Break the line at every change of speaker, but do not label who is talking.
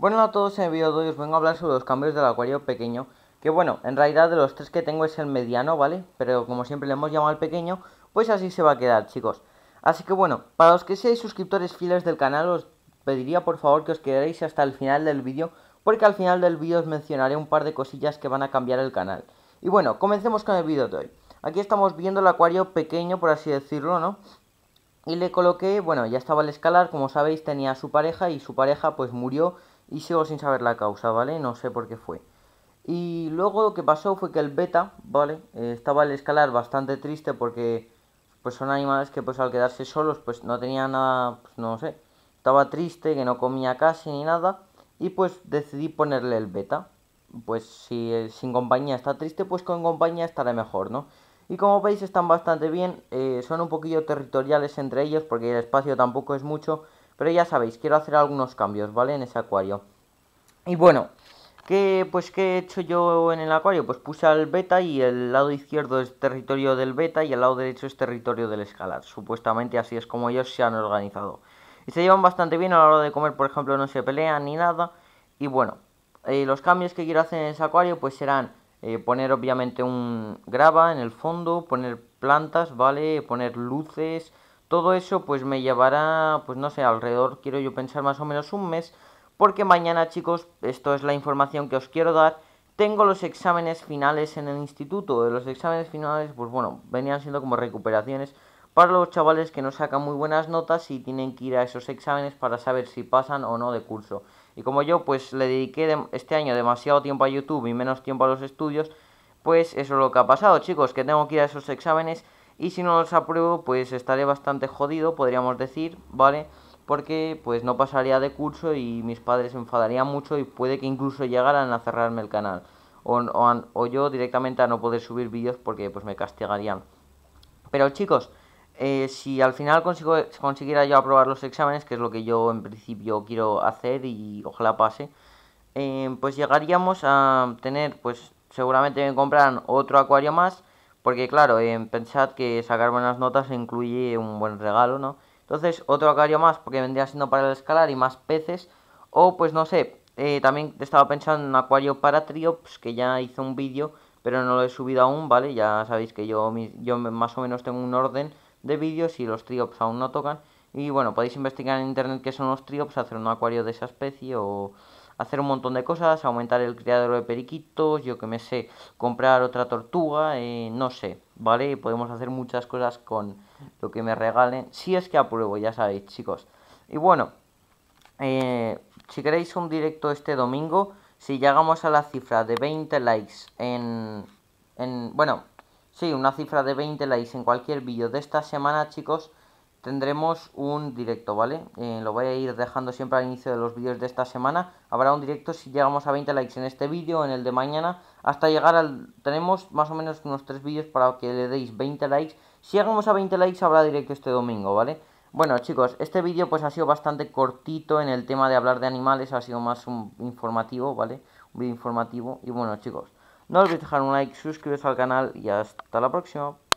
Bueno a todos, en el vídeo de hoy os vengo a hablar sobre los cambios del acuario pequeño Que bueno, en realidad de los tres que tengo es el mediano, ¿vale? Pero como siempre le hemos llamado al pequeño, pues así se va a quedar, chicos Así que bueno, para los que seáis suscriptores fieles del canal os pediría por favor que os quedéis hasta el final del vídeo Porque al final del vídeo os mencionaré un par de cosillas que van a cambiar el canal Y bueno, comencemos con el vídeo de hoy Aquí estamos viendo el acuario pequeño, por así decirlo, ¿no? Y le coloqué, bueno, ya estaba el escalar, como sabéis tenía a su pareja y su pareja pues murió y sigo sin saber la causa, ¿vale? No sé por qué fue. Y luego lo que pasó fue que el beta, ¿vale? Eh, estaba el escalar bastante triste porque pues son animales que pues al quedarse solos pues no tenía nada, pues no sé, estaba triste, que no comía casi ni nada y pues decidí ponerle el beta. Pues si eh, sin compañía está triste, pues con compañía estará mejor, ¿no? Y como veis están bastante bien, eh, son un poquillo territoriales entre ellos porque el espacio tampoco es mucho, pero ya sabéis, quiero hacer algunos cambios, ¿vale? En ese acuario. Y bueno, ¿qué, pues, ¿qué he hecho yo en el acuario? Pues puse al beta y el lado izquierdo es territorio del beta y el lado derecho es territorio del escalar. Supuestamente así es como ellos se han organizado. Y se llevan bastante bien a la hora de comer, por ejemplo, no se pelean ni nada. Y bueno, eh, los cambios que quiero hacer en ese acuario pues serán eh, poner obviamente un grava en el fondo, poner plantas, ¿vale? Poner luces, todo eso pues me llevará, pues no sé, alrededor, quiero yo pensar más o menos un mes, porque mañana chicos, esto es la información que os quiero dar, tengo los exámenes finales en el instituto. Los exámenes finales, pues bueno, venían siendo como recuperaciones para los chavales que no sacan muy buenas notas y tienen que ir a esos exámenes para saber si pasan o no de curso. Y como yo pues le dediqué este año demasiado tiempo a YouTube y menos tiempo a los estudios, pues eso es lo que ha pasado chicos, que tengo que ir a esos exámenes y si no los apruebo, pues estaré bastante jodido, podríamos decir, ¿vale? Porque pues no pasaría de curso y mis padres se enfadarían mucho y puede que incluso llegaran a cerrarme el canal. O, o, yo directamente a no poder subir vídeos porque pues me castigarían. Pero chicos, eh, si al final consigo, consiguiera yo aprobar los exámenes, que es lo que yo en principio quiero hacer y ojalá pase, eh, pues llegaríamos a tener, pues seguramente me comprarán otro acuario más porque claro, pensad que sacar buenas notas incluye un buen regalo, ¿no? Entonces, otro acuario más, porque vendría siendo para el escalar y más peces. O pues no sé, eh, también estaba pensando en un acuario para triops, pues, que ya hice un vídeo, pero no lo he subido aún, ¿vale? Ya sabéis que yo, yo más o menos tengo un orden de vídeos y los triops pues, aún no tocan. Y bueno, podéis investigar en internet qué son los triops, pues, hacer un acuario de esa especie o hacer un montón de cosas, aumentar el criadero de periquitos, yo que me sé, comprar otra tortuga, eh, no sé, ¿vale? Podemos hacer muchas cosas con lo que me regalen, si es que apruebo, ya sabéis, chicos. Y bueno, eh, si queréis un directo este domingo, si llegamos a la cifra de 20 likes en... en bueno, sí, una cifra de 20 likes en cualquier vídeo de esta semana, chicos, tendremos un directo, ¿vale? Eh, lo voy a ir dejando siempre al inicio de los vídeos de esta semana. Habrá un directo si llegamos a 20 likes en este vídeo, en el de mañana, hasta llegar al... Tenemos más o menos unos 3 vídeos para que le deis 20 likes. Si llegamos a 20 likes habrá directo este domingo, ¿vale? Bueno chicos, este vídeo pues ha sido bastante cortito en el tema de hablar de animales, ha sido más un informativo, ¿vale? Un vídeo informativo. Y bueno chicos, no olvidéis dejar un like, suscribiros al canal y hasta la próxima.